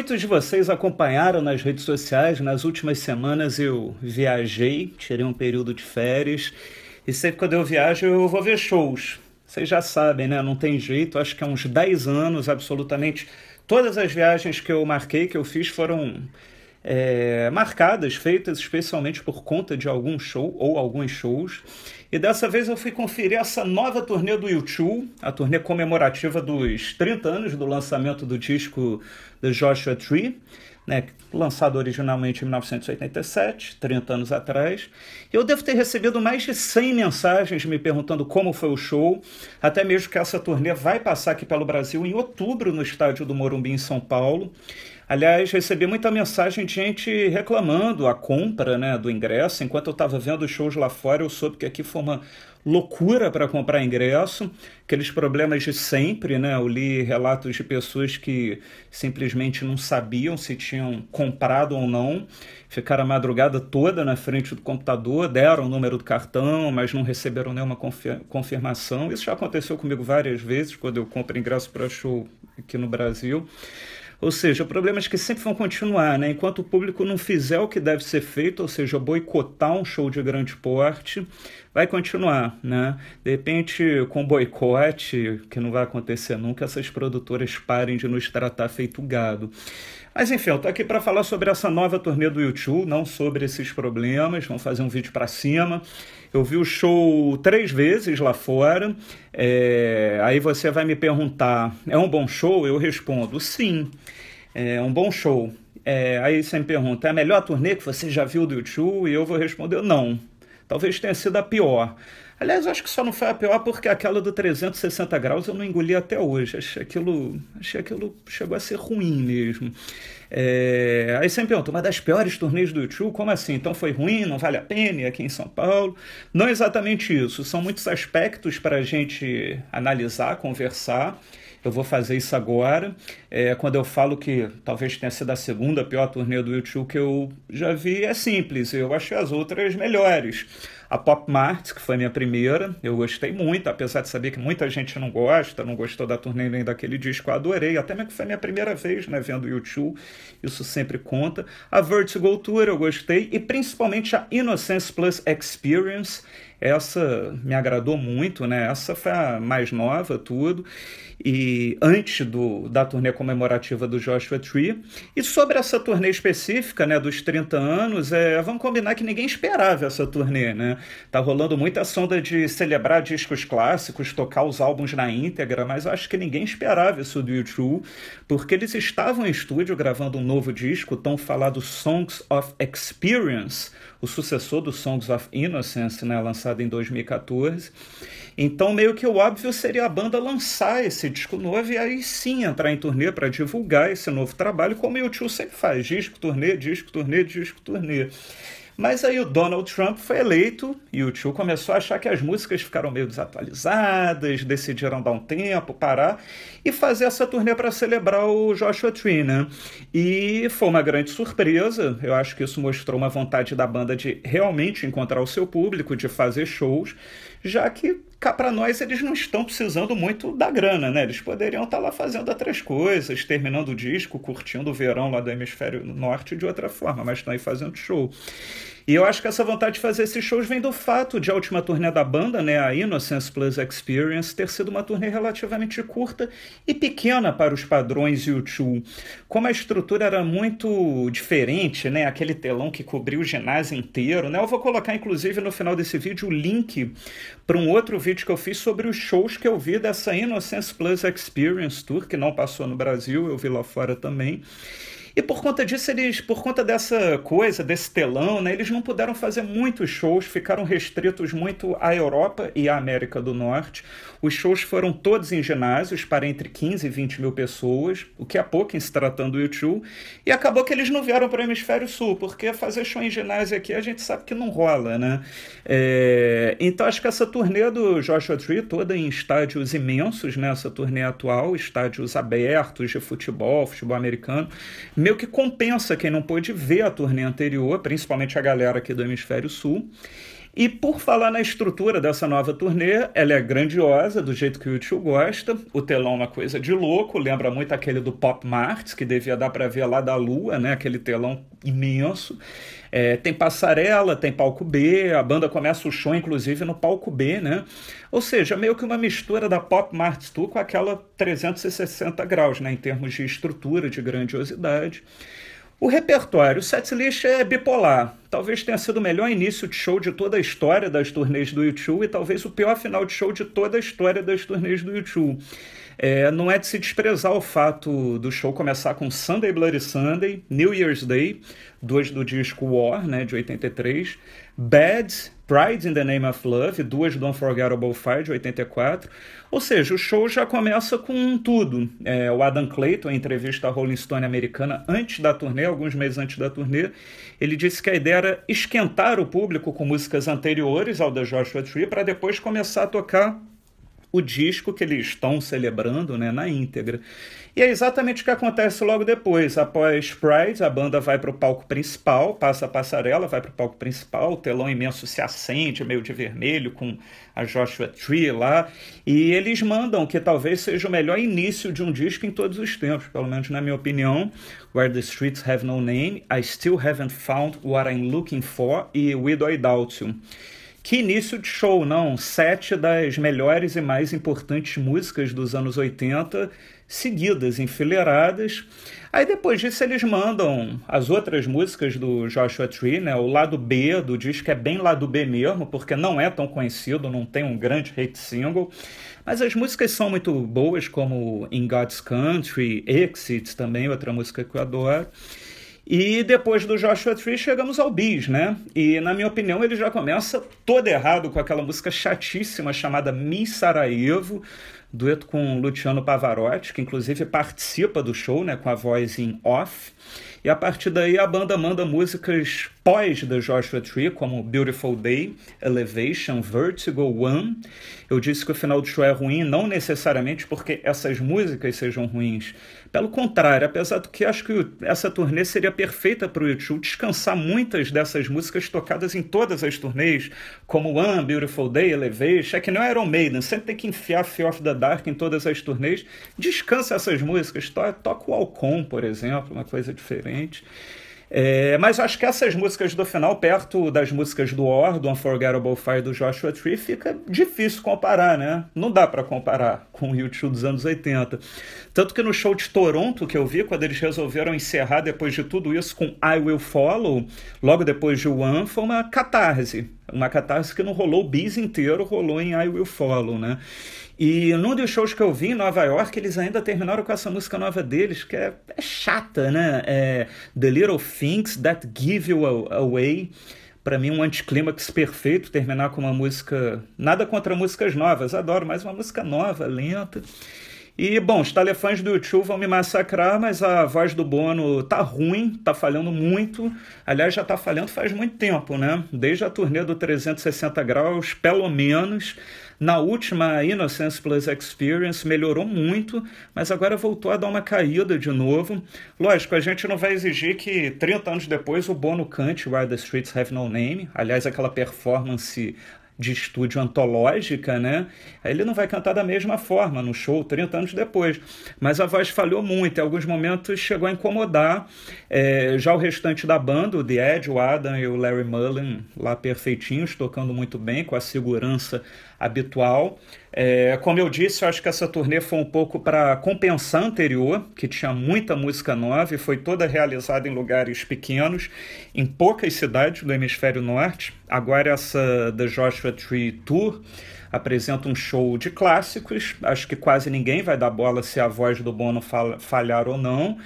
Muitos de vocês acompanharam nas redes sociais, nas últimas semanas eu viajei, tirei um período de férias e sempre quando eu viajo eu vou ver shows. Vocês já sabem, né? Não tem jeito, acho que há uns 10 anos absolutamente. Todas as viagens que eu marquei, que eu fiz, foram é, marcadas, feitas especialmente por conta de algum show ou alguns shows. E dessa vez eu fui conferir essa nova turnê do YouTube, a turnê comemorativa dos 30 anos do lançamento do disco The Joshua Tree né, lançado originalmente em 1987, 30 anos atrás. Eu devo ter recebido mais de 100 mensagens me perguntando como foi o show, até mesmo que essa turnê vai passar aqui pelo Brasil em outubro no estádio do Morumbi em São Paulo. Aliás, recebi muita mensagem de gente reclamando a compra né, do ingresso. Enquanto eu estava vendo os shows lá fora, eu soube que aqui foi uma loucura para comprar ingresso, aqueles problemas de sempre, né? Eu li relatos de pessoas que simplesmente não sabiam se tinham comprado ou não, ficaram a madrugada toda na frente do computador, deram o número do cartão, mas não receberam nenhuma confirmação. Isso já aconteceu comigo várias vezes quando eu compro ingresso para show aqui no Brasil. Ou seja, problemas é que sempre vão continuar, né? Enquanto o público não fizer o que deve ser feito, ou seja, boicotar um show de grande porte, vai continuar, né? De repente, com boicote, que não vai acontecer nunca, essas produtoras parem de nos tratar feito gado. Mas enfim, eu tô aqui para falar sobre essa nova turnê do YouTube, não sobre esses problemas, vamos fazer um vídeo para cima. Eu vi o show três vezes lá fora. É... Aí você vai me perguntar: é um bom show? Eu respondo: sim, é um bom show. É... Aí você me pergunta: é a melhor turnê que você já viu do YouTube? E eu vou responder: não. Talvez tenha sido a pior. Aliás, eu acho que só não foi a pior porque aquela do 360 graus eu não engoli até hoje. Achei aquilo, achei aquilo chegou a ser ruim mesmo. É... Aí você me pergunta, uma das piores turnês do YouTube, como assim? Então foi ruim, não vale a pena aqui em São Paulo? Não é exatamente isso, são muitos aspectos para a gente analisar, conversar. Eu vou fazer isso agora. É, quando eu falo que talvez tenha sido a segunda pior turnê do YouTube que eu já vi, é simples, eu achei as outras melhores. A Pop Mart, que foi minha primeira, eu gostei muito, apesar de saber que muita gente não gosta, não gostou da turnê nem daquele disco, eu adorei, até mesmo que foi minha primeira vez né, vendo YouTube, isso sempre conta. A Vertigo Tour eu gostei, e principalmente a Innocence Plus Experience, essa me agradou muito, né? Essa foi a mais nova, tudo, e antes do, da turnê comemorativa do Joshua Tree. E sobre essa turnê específica, né, dos 30 anos, é, vamos combinar que ninguém esperava essa turnê, né? Tá rolando muita sonda de celebrar discos clássicos, tocar os álbuns na íntegra, mas acho que ninguém esperava isso do YouTube, porque eles estavam em estúdio gravando um novo disco, tão falado Songs of Experience, o sucessor do Songs of Innocence, né, lançado em 2014. Então, meio que o óbvio seria a banda lançar esse disco novo e aí sim entrar em turnê para divulgar esse novo trabalho, como o tio sempre faz: disco, turnê, disco, turnê, disco, turnê. Mas aí o Donald Trump foi eleito e o tio começou a achar que as músicas ficaram meio desatualizadas, decidiram dar um tempo, parar e fazer essa turnê para celebrar o Joshua Tree, né? E foi uma grande surpresa. Eu acho que isso mostrou uma vontade da banda de realmente encontrar o seu público, de fazer shows, já que cá para nós eles não estão precisando muito da grana, né? Eles poderiam estar tá lá fazendo outras coisas, terminando o disco, curtindo o verão lá do hemisfério norte de outra forma, mas estão aí fazendo show. E eu acho que essa vontade de fazer esses shows vem do fato de a última turnê da banda, né, a Innocence Plus Experience, ter sido uma turnê relativamente curta e pequena para os padrões YouTube. Como a estrutura era muito diferente, né, aquele telão que cobriu o ginásio inteiro, né, eu vou colocar inclusive no final desse vídeo o link para um outro vídeo que eu fiz sobre os shows que eu vi dessa Innocence Plus Experience Tour, que não passou no Brasil, eu vi lá fora também. E por conta disso, eles, por conta dessa coisa, desse telão, né, eles não puderam fazer muitos shows, ficaram restritos muito à Europa e à América do Norte. Os shows foram todos em ginásios, para entre 15 e 20 mil pessoas, o que é pouco em se tratando do YouTube. E acabou que eles não vieram para o Hemisfério Sul, porque fazer show em ginásio aqui a gente sabe que não rola, né? É... Então acho que essa turnê do Joshua Tree, toda em estádios imensos, né? Essa turnê atual, estádios abertos de futebol, futebol americano meio que compensa quem não pôde ver a turnê anterior, principalmente a galera aqui do Hemisfério Sul. E por falar na estrutura dessa nova turnê, ela é grandiosa, do jeito que o tio gosta. O telão é uma coisa de louco, lembra muito aquele do Pop Mart, que devia dar para ver lá da lua, né? Aquele telão imenso. É, tem passarela, tem palco B, a banda começa o show, inclusive, no palco B, né? Ou seja, meio que uma mistura da Pop Mart Tour com aquela 360 graus, né? Em termos de estrutura, de grandiosidade. O repertório, o setlist é bipolar. Talvez tenha sido o melhor início de show de toda a história das turnês do YouTube e talvez o pior final de show de toda a história das turnês do YouTube. É, não é de se desprezar o fato do show começar com Sunday Bloody Sunday, New Year's Day, dois do disco War, né, de 83, Bad, Pride in the Name of Love, duas do Unforgettable Fire, de 84. Ou seja, o show já começa com tudo. É, o Adam Clayton, em entrevista à Rolling Stone americana, antes da turnê, alguns meses antes da turnê, ele disse que a ideia era esquentar o público com músicas anteriores ao da Joshua Tree, para depois começar a tocar o disco que eles estão celebrando né, na íntegra. E é exatamente o que acontece logo depois. Após Pride, a banda vai para o palco principal, passa a passarela, vai para o palco principal, o telão imenso se acende, meio de vermelho, com a Joshua Tree lá. E eles mandam que talvez seja o melhor início de um disco em todos os tempos, pelo menos na minha opinião. Where the Streets Have No Name, I Still Haven't Found What I'm Looking For e We I Doubt You. Que início de show, não? Sete das melhores e mais importantes músicas dos anos 80, seguidas, enfileiradas. Aí depois disso eles mandam as outras músicas do Joshua Tree, né? O lado B do disco é bem lado B mesmo, porque não é tão conhecido, não tem um grande hit single. Mas as músicas são muito boas, como In God's Country, Exit também, outra música que eu adoro. E depois do Joshua Tree chegamos ao Bis, né? E na minha opinião ele já começa todo errado com aquela música chatíssima chamada Mi Sarajevo, dueto com Luciano Pavarotti, que inclusive participa do show, né, com a voz em off. E a partir daí a banda manda músicas pós da Joshua Tree, como Beautiful Day, Elevation, Vertigo, One. Eu disse que o final do show é ruim, não necessariamente porque essas músicas sejam ruins. Pelo contrário, apesar do que acho que essa turnê seria perfeita para o YouTube descansar muitas dessas músicas tocadas em todas as turnês, como One, Beautiful Day, Elevation, é que não é Iron Maiden, sempre tem que enfiar Fear of the Dark em todas as turnês. Descansa essas músicas, to toca o Alcon, por exemplo, uma coisa diferente repente. É, mas acho que essas músicas do final, perto das músicas do Or, do Unforgettable Fire do Joshua Tree, fica difícil comparar, né? Não dá para comparar com o YouTube dos anos 80. Tanto que no show de Toronto que eu vi, quando eles resolveram encerrar depois de tudo isso com I Will Follow, logo depois de One, foi uma catarse. Uma catarse que não rolou o bis inteiro, rolou em I Will Follow, né? E num dos shows que eu vi em Nova York, eles ainda terminaram com essa música nova deles, que é, é chata, né? É The Little Things That Give You Away. Para mim, um anticlímax perfeito terminar com uma música. Nada contra músicas novas, adoro, mas uma música nova, lenta. E, bom, os telefãs do YouTube vão me massacrar, mas a voz do Bono tá ruim, tá falhando muito. Aliás, já tá falhando faz muito tempo, né? Desde a turnê do 360 graus, pelo menos. Na última Innocence Plus Experience melhorou muito, mas agora voltou a dar uma caída de novo. Lógico, a gente não vai exigir que 30 anos depois o Bono cante Why the Streets Have No Name. Aliás, aquela performance de estúdio antológica, né? Ele não vai cantar da mesma forma no show 30 anos depois. Mas a voz falhou muito, em alguns momentos chegou a incomodar é, já o restante da banda, o The Ed, o Adam e o Larry Mullen, lá perfeitinhos, tocando muito bem, com a segurança habitual. É, como eu disse, eu acho que essa turnê foi um pouco para compensar a anterior, que tinha muita música nova e foi toda realizada em lugares pequenos, em poucas cidades do hemisfério norte. Agora, essa The Joshua Tree Tour apresenta um show de clássicos. Acho que quase ninguém vai dar bola se a voz do Bono falhar ou não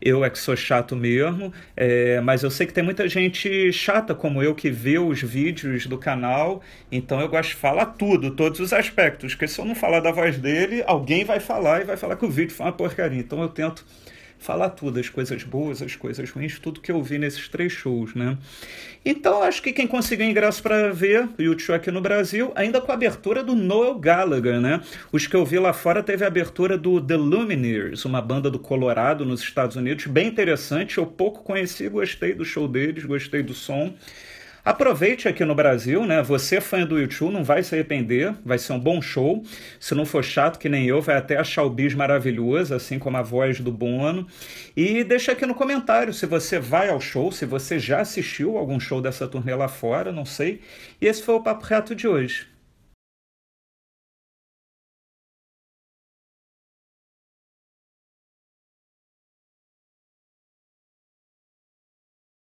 eu é que sou chato mesmo, é, mas eu sei que tem muita gente chata como eu que vê os vídeos do canal, então eu gosto de falar tudo, todos os aspectos, porque se eu não falar da voz dele, alguém vai falar e vai falar que o vídeo foi uma porcaria. Então eu tento falar tudo, as coisas boas, as coisas ruins, tudo que eu vi nesses três shows, né? Então, acho que quem conseguiu ingresso para ver o show aqui no Brasil, ainda com a abertura do Noel Gallagher, né? Os que eu vi lá fora teve a abertura do The Lumineers, uma banda do Colorado, nos Estados Unidos, bem interessante, eu pouco conheci, gostei do show deles, gostei do som. Aproveite aqui no Brasil, né? Você fã do YouTube não vai se arrepender, vai ser um bom show. Se não for chato que nem eu, vai até achar o bis maravilhoso, assim como a voz do Bono. E deixa aqui no comentário se você vai ao show, se você já assistiu algum show dessa turnê lá fora, não sei. E esse foi o papo reto de hoje.